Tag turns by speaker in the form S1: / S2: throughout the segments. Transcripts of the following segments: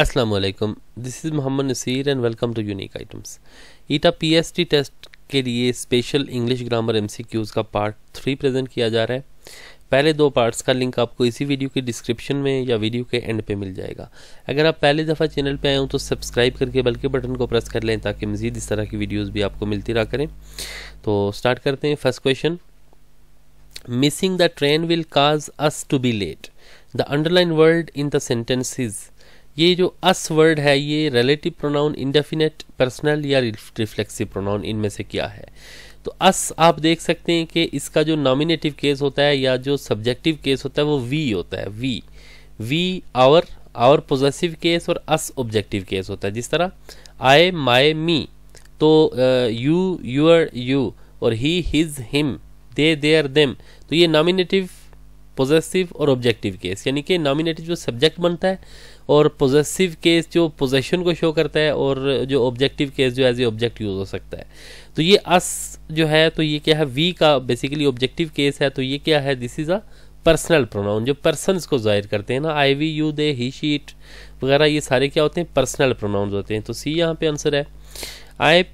S1: असलकम this is Mohammad Naseer and welcome to unique items ETEA PST test के लिए special English grammar MCQs का part three present किया जा रहा है पहले दो पार्ट्स का लिंक आपको इसी वीडियो के डिस्क्रिप्शन में या वीडियो के एंड पे मिल जाएगा अगर आप पहले दफ़ा चैनल पे आए हो तो सब्सक्राइब करके बल्कि बटन को प्रेस कर लें ताकि मज़ीद इस तरह की वीडियोस भी आपको मिलती रहा करें तो स्टार्ट करते हैं first question missing the train will cause us to be late the underline word in the is ये जो अस वर्ड है ये रिलेटिव प्रोनाउन इंडेफिनेट पर्सनल या रिफ्लेक्सिव प्रोनाउन इनमें से क्या है तो अस आप देख सकते हैं कि इसका जो नॉमिनेटिव केस होता है या जो सब्जेक्टिव केस होता है वो वी होता है we we our our positive case और अस ऑब्जेक्टिव केस होता है जिस तरह आई माई मी तो यू यूर यू और he his him they their them तो ये नॉमिनेटिव पॉजिटिव और ऑब्जेक्टिव केस यानी कि नॉमिनेटिव जो सब्जेक्ट बनता है और पोजेसिव केस जो पोजेशन को शो करता है और जो ऑब्जेक्टिव केस जो एज ए ऑब्जेक्ट यूज़ हो सकता है तो ये अस जो है तो ये क्या है वी का बेसिकली ऑब्जेक्टिव केस है तो ये क्या है this is a personal pronoun जो पर्सन को जाहिर करते हैं ना I we you they he she वगैरह ये सारे क्या होते हैं पर्सनल प्रोनाउन होते हैं तो सी यहाँ पे आंसर है I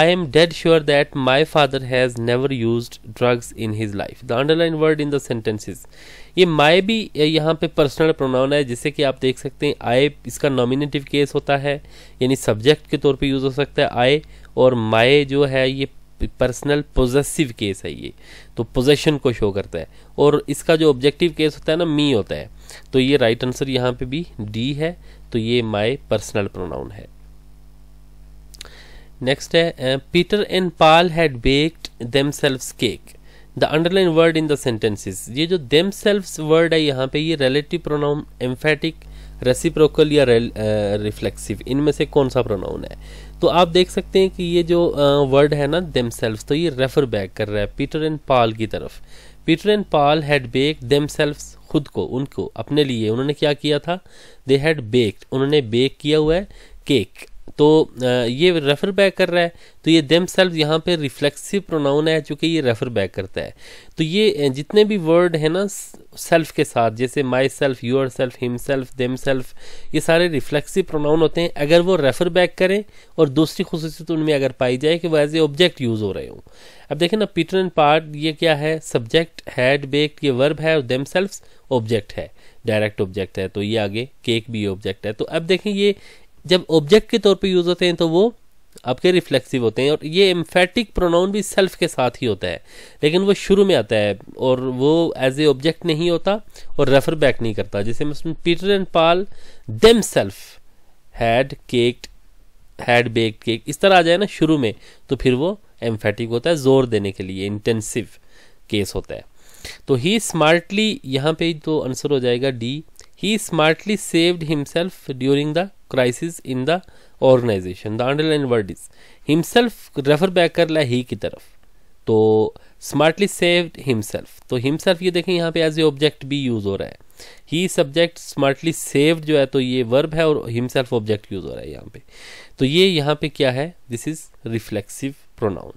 S1: I am dead sure that my father has never use drugs in his life the underline word in the sentences ये माई भी यहाँ पे पर्सनल प्रोनाउन है जिससे कि आप देख सकते हैं आई इसका नॉमिनेटिव केस होता है यानी सब्जेक्ट के तौर पे यूज़ हो सकता है आई और माए जो है ये पर्सनल पोजेसिव केस है ये तो पोजेशन को शो करता है और इसका जो ऑब्जेक्टिव केस होता है ना मी होता है तो ये राइट आंसर यहाँ पे भी डी है तो ये माई पर्सनल प्रोनाउन है नेक्स्ट है Peter and Paul had baked themselves cake the underline word in the sentences ये जो देम वर्ड है यहाँ पे ये रिलेटिव प्रोनाउन एम्फेटिक रेसिप्रोकल या रिफ्लेक्सिव इनमें से कौन सा प्रोनाउन है तो आप देख सकते हैं कि ये जो वर्ड है ना देम सेल्फ तो ये रेफर बैक कर रहा है पीटर एंड पाल की तरफ Peter and Paul had bake them खुद को उनको अपने लिए उन्होंने क्या किया था दे हैड बेक्ड उन्होंने बेक किया हुआ है केक तो ये रेफर बैक कर रहा है तो ये देम सेल्फ यहाँ पे रिफ्लेक्सिव प्रोनाउन है चूँकि ये रेफर बैक करता है तो ये जितने भी वर्ड है ना सेल्फ के साथ जैसे myself yourself himself themselves ये सारे रिफ्लेक्सिव प्रोनाउन होते हैं अगर वो रेफर बैक करें और दूसरी खसूसियत उनमें अगर पाई जाए कि वो एज ए ऑब्जेक्ट यूज़ हो रहे हों अब देखें ना पीटर एंड पार्ट ये क्या है सब्जेक्ट हैड बेक्ड ये वर्ब है और देम सेल्फ ऑब्जेक्ट है डायरेक्ट ऑब्जेक्ट है तो ये आगे केक भी ऑब्जेक्ट है तो अब देखें ये जब ऑब्जेक्ट के तौर पे यूज होते हैं तो वो आपके रिफ्लेक्सिव होते हैं और ये एम्फेटिक प्रोनाउन भी सेल्फ के साथ ही होता है लेकिन वो शुरू में आता है और वो एज ए ऑब्जेक्ट नहीं होता और रेफर बैक नहीं करता जैसे Peter and Paul themselves had caked had baked cake इस तरह आ जाए ना शुरू में तो फिर वो एम्फेटिक होता है जोर देने के लिए इंटेंसिव केस होता है तो ही स्मार्टली यहाँ पे तो आंसर हो जाएगा D He smartly saved himself during the crisis in the organization. The underlined word is himself refer back kar la he ki taraf to smartly saved himself. to himself ye देखें yahan pe as a object bhi use ho raha hai he subject smartly saved jo hai to ye verb hai aur himself object use ho raha hai yahan pe to ye yahan pe kya hai this is reflexive pronoun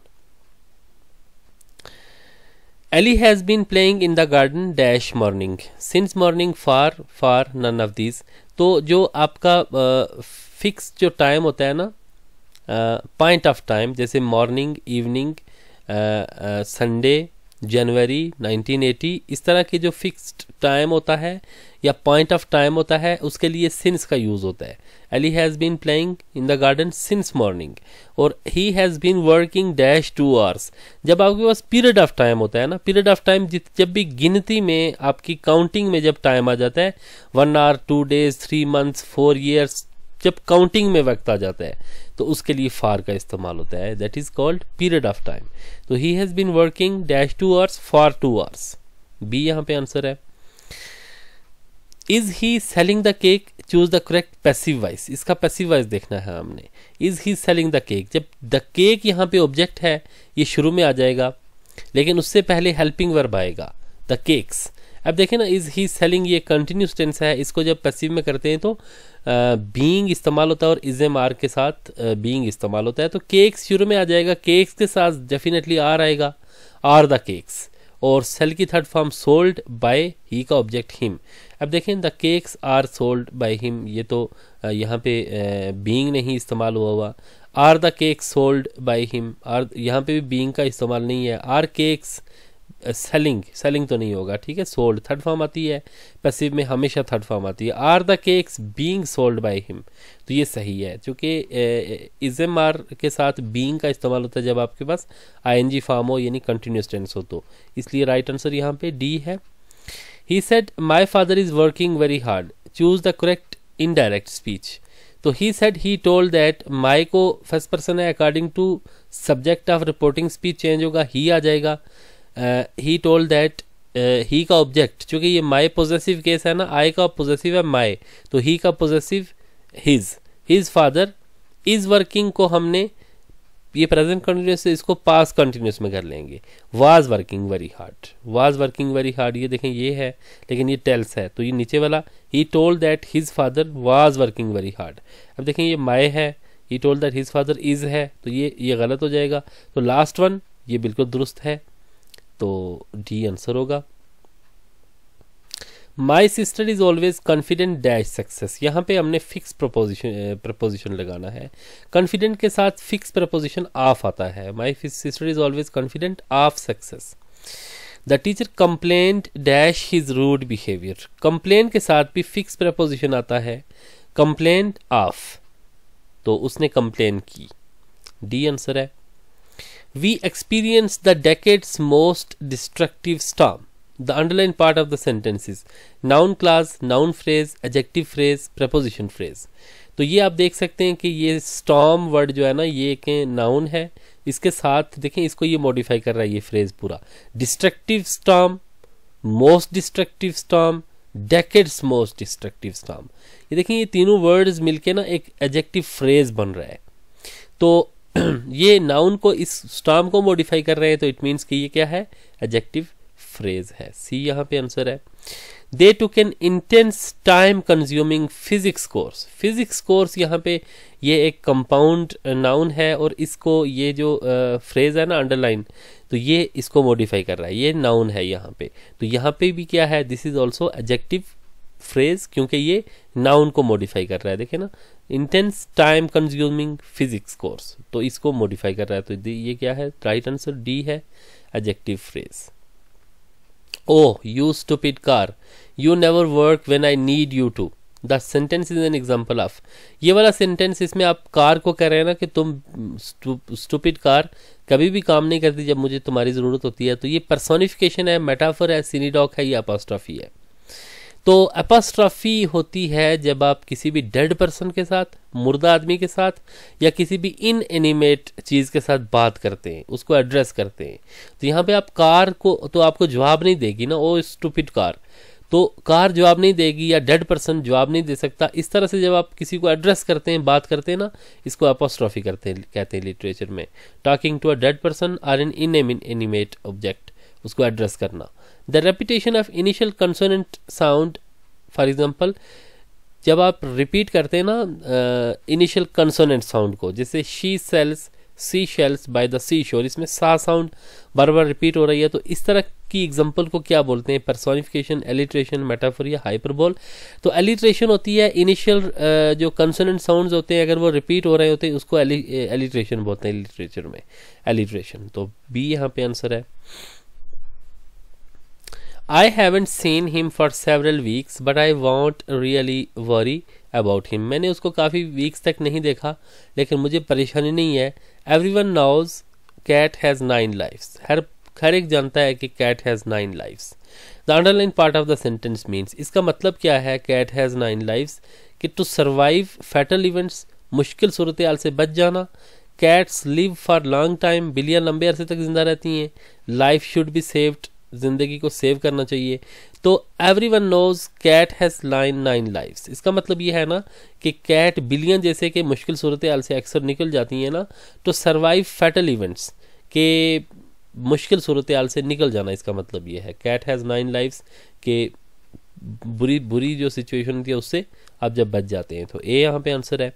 S1: Ellie has been playing in the garden dash morning since morning far far none of these तो जो आपका fix uh, जो time होता है ना point of time जैसे morning evening Sunday January 1980 इस तरह के जो फिक्स्ड टाइम होता है या पॉइंट ऑफ टाइम होता है उसके लिए सिंस का यूज़ होता है Ali has been playing in the garden since morning और he has been working dash two hours जब आपके पास पीरियड ऑफ टाइम होता है ना पीरियड ऑफ टाइम जब भी गिनती में आपकी काउंटिंग में जब टाइम आ जाता है one hour two days three months four years जब काउंटिंग में वक्त आ जाता है तो उसके लिए फार का इस्तेमाल होता है that is called period of time तो he has been working dash two hours for two hours B यहाँ पे आंसर है is he selling the cake choose the correct passive voice इसका पैसिव वाइस देखना है हमने is he selling the cake जब the cake यहाँ पे ऑब्जेक्ट है ये शुरू में आ जाएगा लेकिन उससे पहले हेल्पिंग वर्ब आएगा द केक्स अब देखें ना इज ही सेलिंग ये कंटिन्यूस टेंस है इसको जब पैसिव में करते हैं तो बीइंग इस्तेमाल होता है और इज एम आर के साथ बीइंग इस्तेमाल होता है तो केक्स शुरू में आ जाएगा केक्स के साथ डेफिनेटली आर आएगा आर द केक्स और सेल की third form sold by he का ऑब्जेक्ट हिम अब देखें the cakes are sold by him ये तो यहाँ पे बीइंग नहीं इस्तेमाल हुआ हुआ are the cakes sold by him are यहाँ पे भी बीइंग का इस्तेमाल नहीं है are cakes selling uh, selling तो नहीं होगा ठीक है सोल्ड थर्ड फॉर्म आती है पैसिव में हमेशा थर्ड फॉर्म आती है are the cakes being sold by him तो ये सही है क्योंकि इजम uh, आर uh, के साथ बीइंग का इस्तेमाल होता है जब आपके पास आईएनजी फॉर्म हो यानी कंटिन्यूस टेंस हो तो इसलिए राइट आंसर यहाँ पे डी है he said my father is working very hard choose the correct indirect speech तो he said he told that my को फर्स्ट पर्सन है according to subject of reporting speech change होगा he आ जाएगा ही told that he का object चूंकि ये माई possessive case है ना आई का पोजेसिव है माई तो ही का possessive his his father is working को हमने ये प्रेजेंट कंटिन्यूस से इसको पास कंटिन्यूस में कर लेंगे was working very hard was working very hard ये देखें ये है लेकिन ये टेल्स है तो ये नीचे वाला he told that his father was working very hard अब देखें ये माए है he told that his father is है तो ये ये गलत हो जाएगा तो लास्ट वन ये बिल्कुल दुरुस्त है तो डी आंसर होगा my sister is always confident dash success यहाँ पे हमने फिक्स प्रपोजिशन प्रपोजिशन लगाना है कॉन्फिडेंट के साथ फिक्स प्रपोजिशन ऑफ आता है my sister is always confident of success the teacher complaint dash his rude behaviour complaint के साथ भी फिक्स प्रपोजिशन आता है कंप्लेंट ऑफ तो उसने कंप्लेन की डी आंसर है We experienced the decade's most destructive storm. The underlined part of the sentence is noun class, noun phrase, adjective phrase, preposition phrase. तो ये आप देख सकते हैं कि ये स्टॉम वर्ड जो है ना ये एक नाउन है इसके साथ देखें इसको ये मॉडिफाई कर रहा है ये फ्रेज पूरा destructive storm most destructive storm decades most destructive storm ये देखें ये तीनों वर्ड्स मिलके ना एक एडजेक्टिव फ्रेज बन रहा है तो ये नाउन को इस स्टॉम को मॉडिफाई कर रहे हैं तो इट मीन्स कि ये क्या है एजेक्टिव फ्रेज है सी यहाँ पे आंसर है they too can intense time consuming physics course physics course यहाँ पे ये एक कंपाउंड नाउन है और इसको ये जो फ्रेज है ना अंडरलाइन तो ये इसको मॉडिफाई कर रहा है ये नाउन है यहाँ पे तो यहाँ पे भी क्या है this is also adjective phrase क्योंकि ये नाउन को मॉडिफाई कर रहा है देखे ना intense time consuming physics course तो इसको मॉडिफाई कर रहा है तो ये क्या है राइट आंसर डी है adjective phrase O you stupid car you never work when I need you to the sentence is an example of ये वाला सेंटेंस इसमें आप कार को कह रहे हैं ना कि तुम स्टूपिड कार कभी भी काम नहीं करती जब मुझे तुम्हारी ज़रूरत होती है तो ये पर्सोनिफिकेशन है मेटाफर है सीनीडॉक है या पॉस्ट्रॉफी है तो एपास्ट्राफी होती है जब आप किसी भी डेड पर्सन के साथ मुर्दा आदमी के साथ या किसी भी इन एनिमेट चीज़ के साथ बात करते हैं उसको एड्रेस करते हैं तो यहाँ पे आप कार को तो आपको जवाब नहीं देगी ना ओ स्टूपिड कार तो कार जवाब नहीं देगी या डेड पर्सन जवाब नहीं दे सकता इस तरह से जब आप किसी को एड्रेस करते हैं बात करते हैं ना इसको अपोस्ट्रॉफी करते हैं कहते हैं लिटरेचर में talking to a dead person or an inanimate object उसको एड्रेस करना the repetition of initial consonant sound for example जब आप रिपीट करते हैं ना इनिशियल कंसोनेंट साउंड को जैसे she sells sea shells by the sea shore इसमें सा साउंड बार बार रिपीट हो रही है तो इस तरह की एग्जाम्पल को क्या बोलते हैं परसोनिफिकेशन एलिट्रेशन मेटाफोर या हाइपरबोल तो एलिट्रेशन होती है इनिशियल जो कंसोनेंट साउंड्स होते हैं अगर वो रिपीट हो रहे होते हैं उसको एलिट्रेशन बोलते हैं लिटरेचर में एलिट्रेशन तो बी यहाँ पे आंसर है I haven't seen him for several weeks, but I won't really worry about him. मैंने उसको काफ़ी वीक्स तक नहीं देखा लेकिन मुझे परेशानी नहीं है every one knows cat has nine lives हर हर एक जानता है कि cat has nine lives the underline part of the sentence means इसका मतलब क्या है कैट हैज़ नाइन लाइफ्स कि टू सर्वाइव फैटल इवेंट्स मुश्किल सूरत हाल से बच जाना cats live for long time billion लंबे अरसे तक जिंदा रहती हैं लाइफ शुड बी सेव्ड ज़िंदगी को सेव करना चाहिए तो every one knows cat has line nine life इसका मतलब ये है ना कि कैट बिलियन जैसे कि मुश्किल सूरत हाल से अक्सर निकल जाती है ना तो सर्वाइव फैटल इवेंट्स के मुश्किल सूरत हाल से निकल जाना इसका मतलब ये है कैट हैज़ नाइन लाइफ के बुरी बुरी जो सिचुएशन थी उससे आप जब बच जाते हैं तो ए यहाँ पे आंसर है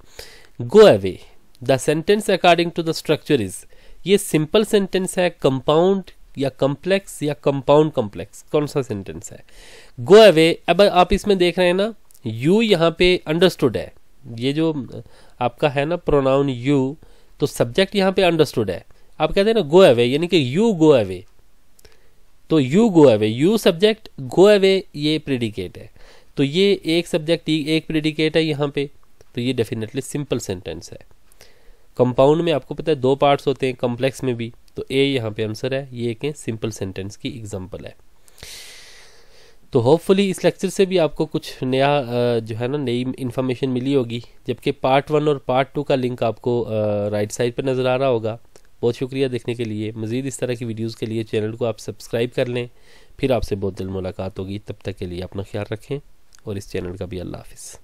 S1: go away the sentence according to the structure is ये सिंपल सेंटेंस है कंपाउंड या कम्प्लेक्स या कंपाउंड कम्प्लेक्स कौन सा सेंटेंस है गो अवे अब आप इसमें देख रहे हैं ना यू यहाँ पे अंडरस्टूड है ये जो आपका है ना प्रोनाउन यू तो सब्जेक्ट यहाँ पे अंडरस्टूड है आप कहते हैं ना गो अवे यानी कि यू गो अवे तो you go away you subject go away ये प्रेडिकेट है तो ये एक सब्जेक्ट एक प्रेडिकेट है यहाँ पे तो ये डेफिनेटली सिंपल सेंटेंस है कंपाउंड में आपको पता है दो पार्ट्स होते हैं कॉम्प्लेक्स में भी तो ए यहाँ पे आंसर है ये एक सिंपल सेंटेंस की एग्जाम्पल है तो होपफुली इस लेक्चर से भी आपको कुछ नया जो है ना नई इन्फॉर्मेशन मिली होगी जबकि पार्ट वन और पार्ट टू का लिंक आपको राइट साइड पर नज़र आ रहा होगा बहुत शुक्रिया देखने के लिए मज़ीद इस तरह की वीडियोज़ के लिए चैनल को आप सब्सक्राइब कर लें फिर आपसे बहुत दिल मुलाकात होगी तब तक के लिए अपना ख्याल रखें और इस चैनल का भी अल्लाह हाफिज़